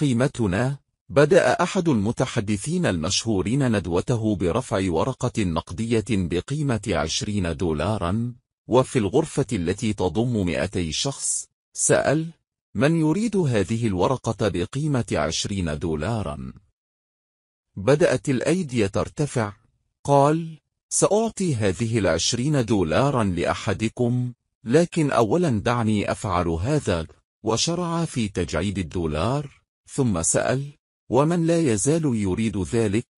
قيمتنا بدأ أحد المتحدثين المشهورين ندوته برفع ورقة نقدية بقيمة 20 دولاراً وفي الغرفة التي تضم 200 شخص سأل من يريد هذه الورقة بقيمة 20 دولاراً؟ بدأت الأيدي ترتفع قال سأعطي هذه العشرين دولاراً لأحدكم لكن أولاً دعني أفعل هذا وشرع في تجعيد الدولار ثم سأل ومن لا يزال يريد ذلك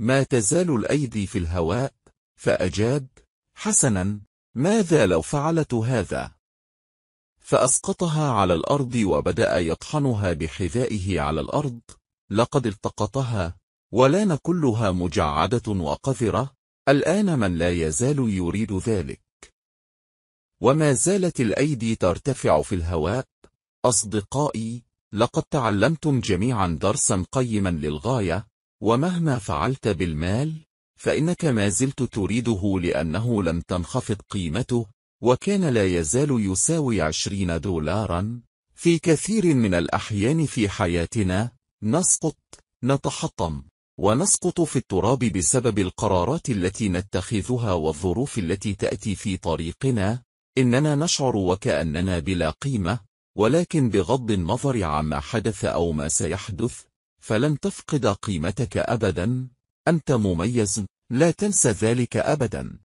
ما تزال الأيدي في الهواء فأجاب حسنا ماذا لو فعلت هذا فأسقطها على الأرض وبدأ يطحنها بحذائه على الأرض لقد التقطها ولان كلها مجعدة وقذرة الآن من لا يزال يريد ذلك وما زالت الأيدي ترتفع في الهواء أصدقائي لقد تعلمتم جميعا درسا قيما للغاية ومهما فعلت بالمال فإنك ما زلت تريده لأنه لم تنخفض قيمته وكان لا يزال يساوي عشرين دولارا في كثير من الأحيان في حياتنا نسقط نتحطم ونسقط في التراب بسبب القرارات التي نتخذها والظروف التي تأتي في طريقنا إننا نشعر وكأننا بلا قيمة ولكن بغض النظر عما حدث أو ما سيحدث فلن تفقد قيمتك أبدا أنت مميز لا تنسى ذلك أبدا